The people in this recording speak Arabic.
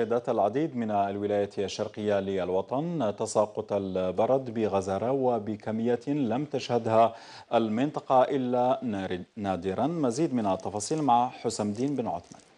شهدت العديد من الولايات الشرقية للوطن تساقط البرد بغزارة وبكمية لم تشهدها المنطقة إلا نادرا مزيد من التفاصيل مع حسام الدين بن عثمان